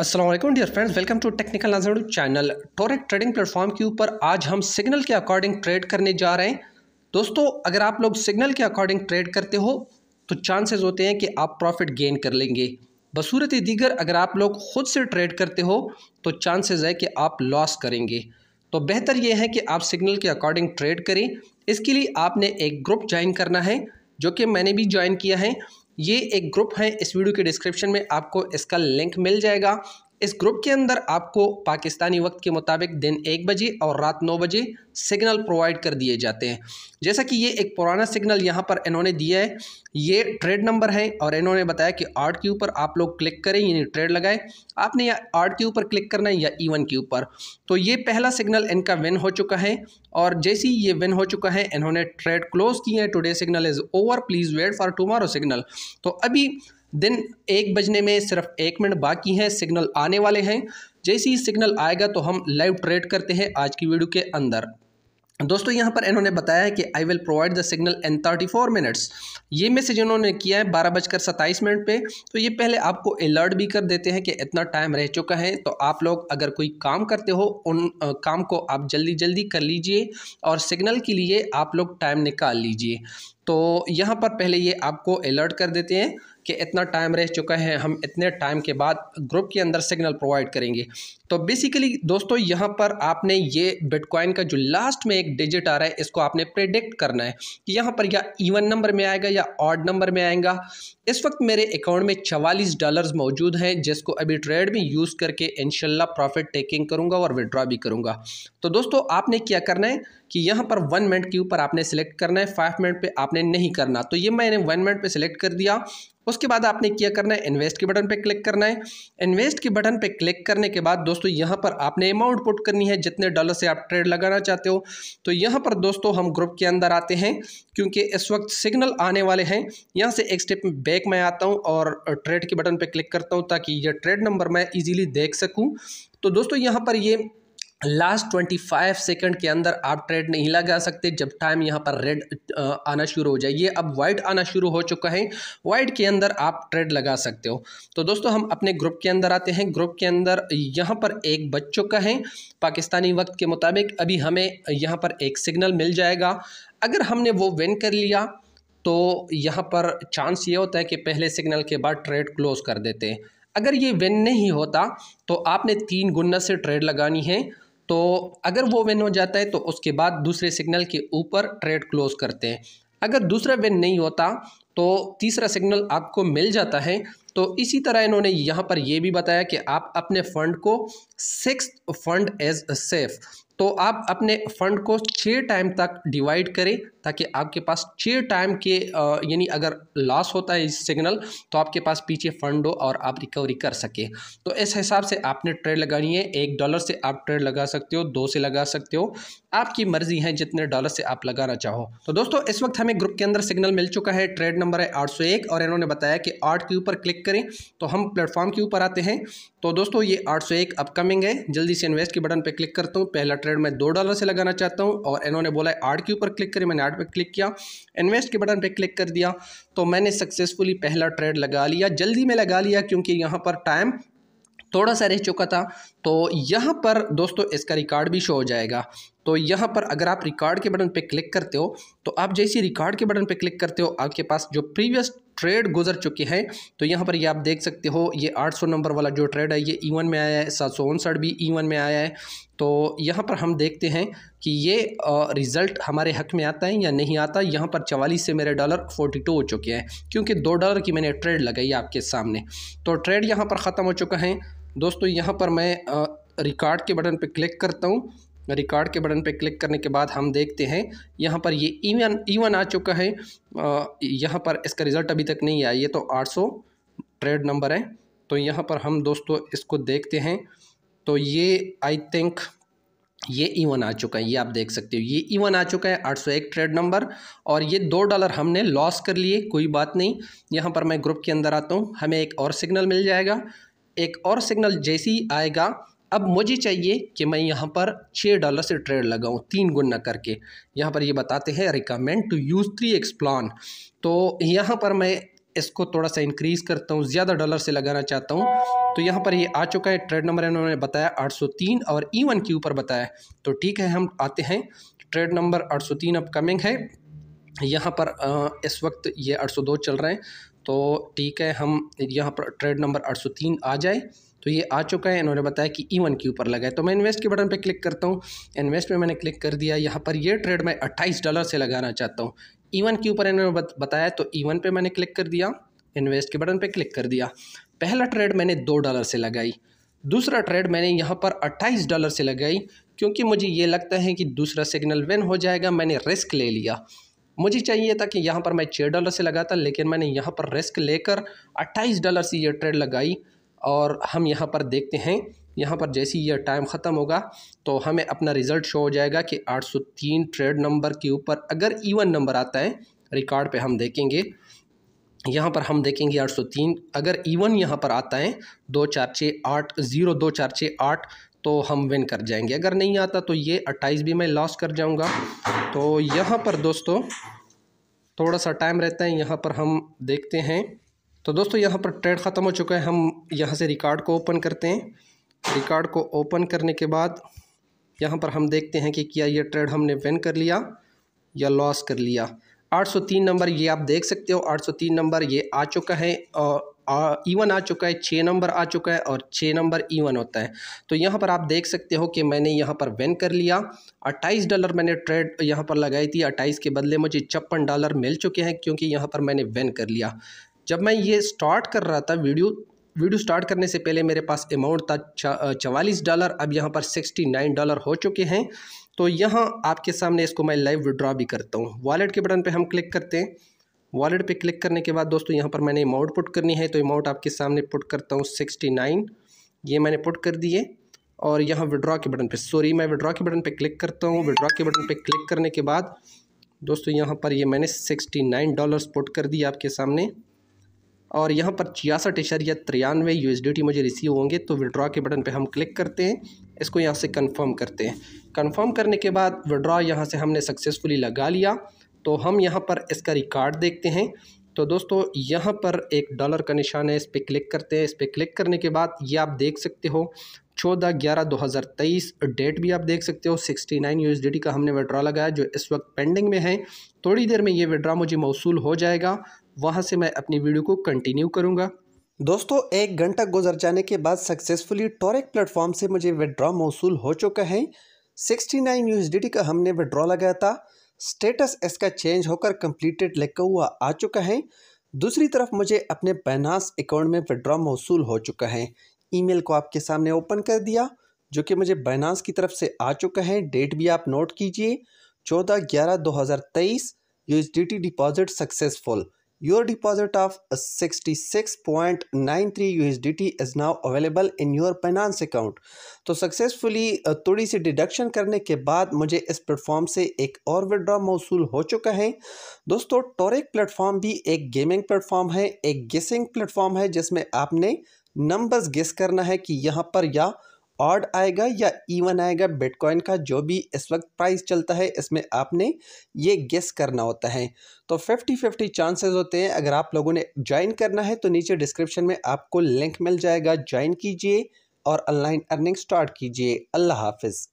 Aslam dear friends welcome to technical Nazar channel टोरेक trading platform के ऊपर आज हम सिग्नल के अकॉर्डिंग ट्रेड करने जा रहे हैं दोस्तों अगर आप लोग सिग्नल के अकॉर्डिंग ट्रेड करते हो तो चांसेस होते हैं कि आप प्रॉफिट गेन कर लेंगे बसूरत दीगर अगर आप लोग खुद से ट्रेड करते हो तो चांसेज है कि आप लॉस करेंगे तो बेहतर ये है कि आप सिग्नल के अकॉर्डिंग ट्रेड करें इसके लिए आपने एक ग्रुप ज्वाइन करना है जो कि मैंने भी ज्वाइन किया है ये एक ग्रुप है इस वीडियो के डिस्क्रिप्शन में आपको इसका लिंक मिल जाएगा इस ग्रुप के अंदर आपको पाकिस्तानी वक्त के मुताबिक दिन एक बजे और रात नौ बजे सिग्नल प्रोवाइड कर दिए जाते हैं जैसा कि ये एक पुराना सिग्नल यहाँ पर इन्होंने दिया है ये ट्रेड नंबर है और इन्होंने बताया कि आर्ट के ऊपर आप लोग क्लिक करें यानी ट्रेड लगाएं आपने या आर्ट के ऊपर क्लिक करना है या ईवन e के ऊपर तो ये पहला सिग्नल इनका विन हो चुका है और जैसे ही ये विन हो चुका है इन्होंने ट्रेड क्लोज किए हैं today signal is over please wait for tomorrow signal तो अभी दिन एक बजने में सिर्फ एक मिनट बाकी हैं सिग्नल आने वाले हैं जैसे ही सिग्नल आएगा तो हम लाइव ट्रेड करते हैं आज की वीडियो के अंदर दोस्तों यहाँ पर इन्होंने बताया है कि I will provide the signal in thirty four minutes ये मैसेज इन्होंने किया है बारह बजकर सत्ताईस मिनट पे तो ये पहले आपको अलर्ट भी कर देते हैं कि इतना टाइम रह चुका है तो आप लोग अगर कोई काम करते हो उन काम को आप जल्दी जल्दी कर लीजिए और सिग्नल के लिए आप लोग टाइम निकाल लीजिए तो यहाँ पर पहले ये आपको अलर्ट कर देते हैं कि इतना टाइम रह चुका है हम इतने टाइम के बाद ग्रुप के अंदर सिग्नल प्रोवाइड करेंगे तो बेसिकली दोस्तों यहाँ पर आपने ये बिटकॉइन का जो लास्ट में एक डिजिट आ रहा है इसको आपने प्रिडिक्ट करना है कि यहाँ पर या इवन नंबर में आएगा या ऑड नंबर में आएगा इस वक्त मेरे अकाउंट में चवालीस डॉलर्स मौजूद हैं जिसको अभी ट्रेड में यूज़ करके इनशाला प्रॉफिट टेकिंग करूँगा और विड्रॉ भी करूँगा तो दोस्तों आपने क्या करना है कि यहाँ पर वन मिनट के ऊपर आपने सेलेक्ट करना है फाइव मिनट पे आपने नहीं करना तो ये मैंने वन मिनट पे सेलेक्ट कर दिया उसके बाद आपने क्या करना है इन्वेस्ट के बटन पे क्लिक करना है इन्वेस्ट के बटन पे क्लिक करने के बाद दोस्तों यहाँ पर आपने अमाउंट पुट करनी है जितने डॉलर से आप ट्रेड लगाना चाहते हो तो यहाँ पर दोस्तों हम ग्रुप के अंदर आते हैं क्योंकि इस वक्त सिग्नल आने वाले हैं यहाँ से एक स्टेप बैक में आता हूँ और ट्रेड के बटन पर क्लिक करता हूँ ताकि यह ट्रेड नंबर मैं ईजिली देख सकूँ तो दोस्तों यहाँ पर ये लास्ट ट्वेंटी फाइव सेकेंड के अंदर आप ट्रेड नहीं लगा सकते जब टाइम यहाँ पर रेड आना शुरू हो जाए ये अब वाइट आना शुरू हो चुका है वाइट के अंदर आप ट्रेड लगा सकते हो तो दोस्तों हम अपने ग्रुप के अंदर आते हैं ग्रुप के अंदर यहाँ पर एक बच चुका है पाकिस्तानी वक्त के मुताबिक अभी हमें यहाँ पर एक सिग्नल मिल जाएगा अगर हमने वो वेन कर लिया तो यहाँ पर चांस ये होता है कि पहले सिग्नल के बाद ट्रेड क्लोज़ कर देते हैं अगर ये वेन नहीं होता तो आपने तीन गुना से ट्रेड लगानी है तो अगर वो विन हो जाता है तो उसके बाद दूसरे सिग्नल के ऊपर ट्रेड क्लोज करते हैं अगर दूसरा विन नहीं होता तो तीसरा सिग्नल आपको मिल जाता है तो इसी तरह इन्होंने यहाँ पर यह भी बताया कि आप अपने फ़ंड को सिक्स फंड एज सेफ तो आप अपने फंड को छः टाइम तक डिवाइड करें ताकि आपके पास छः टाइम के यानी अगर लॉस होता है इस सिग्नल तो आपके पास पीछे फंड हो और आप रिकवरी कर सके तो इस हिसाब से आपने ट्रेड लगानी है एक डॉलर से आप ट्रेड लगा सकते हो दो से लगा सकते हो आपकी मर्जी है जितने डॉलर से आप लगाना चाहो तो दोस्तों इस वक्त हमें ग्रुप के अंदर सिग्नल मिल चुका है ट्रेड नंबर है आठ और इन्होंने बताया कि आठ के ऊपर क्लिक करें तो हम प्लेटफॉर्म के ऊपर आते हैं तो दोस्तों ये आठ अपकमिंग है जल्दी से इन्वेस्ट के बटन पर क्लिक करता हूँ पहला ट्रेड मैं दो डॉलर से लगाना चाहता हूँ और इन्होंने बोला है आर्ट के ऊपर क्लिक करें मैंने आर्ट पर क्लिक किया इन्वेस्ट के बटन पर क्लिक कर दिया तो मैंने सक्सेसफुली पहला ट्रेड लगा लिया जल्दी में लगा लिया क्योंकि यहाँ पर टाइम थोड़ा सा रह चुका था तो यहाँ पर दोस्तों इसका रिकॉर्ड भी शो हो जाएगा तो यहाँ पर अगर आप रिकॉर्ड के बटन पे क्लिक करते हो तो आप जैसे रिकॉर्ड के बटन पे क्लिक करते हो आपके पास जो प्रीवियस ट्रेड गुजर चुके हैं तो यहाँ पर ये आप देख सकते हो ये 800 नंबर वाला जो ट्रेड है ये ई e वन में आया है सात सौ उनसठ भी ई e वन में आया है तो यहाँ पर हम देखते हैं कि ये रिज़ल्ट हमारे हक में आता है या नहीं आता यहाँ पर चवालीस से मेरे डॉलर फोर्टी टू हो चुके हैं क्योंकि दो डॉलर की मैंने ट्रेड लगाई आपके सामने तो ट्रेड यहाँ पर ख़त्म हो चुका है दोस्तों यहाँ पर मैं रिकॉर्ड के बटन पर क्लिक करता हूँ रिकॉर्ड के बटन पर क्लिक करने के बाद हम देखते हैं यहाँ पर ये ईवन ईवन आ चुका है यहाँ पर इसका रिज़ल्ट अभी तक नहीं आया ये तो आठ सौ ट्रेड नंबर है तो यहाँ पर हम दोस्तों इसको देखते हैं तो ये आई थिंक ये इवन आ चुका है ये आप देख सकते हो ये इवन आ चुका है 801 ट्रेड नंबर और ये दो डॉलर हमने लॉस कर लिए कोई बात नहीं यहाँ पर मैं ग्रुप के अंदर आता हूँ हमें एक और सिग्नल मिल जाएगा एक और सिग्नल जैसे ही आएगा अब मुझे चाहिए कि मैं यहाँ पर छः डॉलर से ट्रेड लगाऊँ तीन गुना करके यहाँ पर ये बताते हैं recommend to use three plan तो यहाँ पर मैं इसको थोड़ा सा इंक्रीज़ करता हूँ ज़्यादा डॉलर से लगाना चाहता हूँ तो यहाँ पर ये आ चुका है ट्रेड नंबर इन्होंने बताया 803 और ई e वन के ऊपर बताया तो ठीक है हम आते हैं ट्रेड नंबर 803 अपकमिंग है यहाँ पर इस वक्त ये 802 चल रहे हैं तो ठीक है हम यहाँ पर ट्रेड नंबर आठ आ जाए तो ये आ चुका है इन्होंने बताया कि ई e वन के ऊपर लगा है तो मैं इन्वेस्ट के बटन पे क्लिक करता हूँ इन्वेस्ट में मैंने क्लिक कर दिया यहाँ पर ये ट्रेड मैं 28 डॉलर से लगाना चाहता हूँ ई e वन के ऊपर इन्होंने बताया तो ई e वन पे मैंने क्लिक कर दिया इन्वेस्ट के बटन पे क्लिक कर दिया पहला ट्रेड मैंने दो डॉलर से लगाई दूसरा ट्रेड मैंने यहाँ पर अट्ठाईस डॉलर से लगाई क्योंकि मुझे ये लगता है कि दूसरा सिग्नल विन हो जाएगा मैंने रिस्क ले लिया मुझे चाहिए था कि यहाँ पर मैं छः डॉलर से लगा था लेकिन मैंने यहाँ पर रिस्क लेकर अट्ठाईस डॉलर से ये ट्रेड लगाई और हम यहाँ पर देखते हैं यहाँ पर जैसे ही यह टाइम ख़त्म होगा तो हमें अपना रिज़ल्ट शो हो जाएगा कि 803 ट्रेड नंबर के ऊपर अगर इवन नंबर आता है रिकॉर्ड पे हम देखेंगे यहाँ पर हम देखेंगे 803 अगर इवन यहाँ पर आता है दो चार छः आठ ज़ीरो दो चार छः आठ तो हम विन कर जाएंगे अगर नहीं आता तो ये अट्ठाईस भी मैं लॉस कर जाऊँगा तो यहाँ पर दोस्तों थोड़ा सा टाइम रहता है यहाँ पर हम देखते हैं तो दोस्तों यहाँ पर ट्रेड ख़त्म हो चुका है हम यहाँ से रिकॉर्ड को ओपन करते हैं रिकॉर्ड को ओपन करने के बाद यहाँ पर हम देखते हैं कि क्या ये ट्रेड हमने विन कर लिया या लॉस कर लिया 803 नंबर ये आप देख सकते हो 803 नंबर ये आ चुका है और ईवन e आ चुका है छः नंबर आ चुका है और छः नंबर ईवन e होता है तो यहाँ पर आप देख सकते हो कि मैंने यहाँ पर वेन कर लिया अट्ठाईस डॉलर मैंने ट्रेड यहाँ पर लगाई थी अट्ठाईस के बदले मुझे छप्पन डॉलर मिल चुके हैं क्योंकि यहाँ पर मैंने वेन कर लिया जब मैं ये स्टार्ट कर रहा था वीडियो वीडियो स्टार्ट करने से पहले मेरे पास अमाउंट था चवालीस डॉलर अब यहाँ पर सिक्सटी नाइन डॉलर हो चुके हैं तो यहाँ आपके सामने इसको मैं लाइव विड्रॉ भी करता हूँ वॉलेट के बटन पर हम क्लिक करते हैं वॉलेट पे क्लिक करने के बाद दोस्तों यहाँ पर मैंने अमाउंट पुट करनी है तो अमाउंट आपके सामने पुट करता हूँ सिक्सटी नाइन ये मैंने पुट कर दिए और यहाँ विड्रॉ के बटन पे सॉरी मैं विड्रॉ के बटन पे क्लिक करता हूँ विड्रॉ के बटन पे क्लिक करने के बाद दोस्तों यहाँ पर ये यह मैंने सिक्सटी नाइन डॉलर्स पुट कर दिए आपके सामने और यहाँ पर छियासठ इशारिया तिरानवे यू मुझे रिसीव होंगे तो विड्रॉ के बटन पे हम क्लिक करते हैं इसको यहाँ से कन्फर्म करते हैं कन्फर्म करने के बाद विड्रॉ यहाँ से हमने सक्सेसफुली लगा लिया तो हम यहाँ पर इसका रिकॉर्ड देखते हैं तो दोस्तों यहाँ पर एक डॉलर का निशान है इस पर क्लिक करते हैं इस पर क्लिक करने के बाद ये आप देख सकते हो चौदह ग्यारह दो हज़ार तेईस डेट भी आप देख सकते हो sixty nine U S D D का हमने विड्रा लगाया जो इस वक्त पेंडिंग में है थोड़ी देर में ये विड्रा मुझे मौसू हो जाएगा वहाँ से मैं अपनी वीडियो को कंटिन्यू करूँगा दोस्तों एक घंटा गुजर जाने के बाद सक्सेसफुली टॉरिक प्लेटफॉर्म से मुझे विड्रा मौसू हो चुका है sixty nine U S D D का हमने विड्रॉ लगाया था स्टेटस इसका चेंज होकर कंप्लीटेड लिखा हुआ आ चुका है दूसरी तरफ मुझे अपने बैनास अकाउंट में विड्रॉ मौसू हो चुका है ईमेल को आपके सामने ओपन कर दिया जो कि मुझे बैनास की तरफ से आ चुका है डेट भी आप नोट कीजिए चौदह ग्यारह दो हज़ार तेईस USDT deposit successful Your deposit of 66.93 USDT is now available in your Binance account. तो successfully थोड़ी सी deduction करने के बाद मुझे इस platform से एक और withdraw मौसू हो चुका है दोस्तों टोरेक platform भी एक gaming platform है एक guessing platform है जिसमें आपने numbers guess करना है कि यहाँ पर या ऑड आएगा या इवन आएगा बिटकॉइन का जो भी इस वक्त प्राइस चलता है इसमें आपने ये गेस करना होता है तो फिफ्टी फिफ्टी चांसेस होते हैं अगर आप लोगों ने ज्वाइन करना है तो नीचे डिस्क्रिप्शन में आपको लिंक मिल जाएगा ज्वाइन कीजिए और ऑनलाइन अर्निंग स्टार्ट कीजिए अल्लाह हाफिज़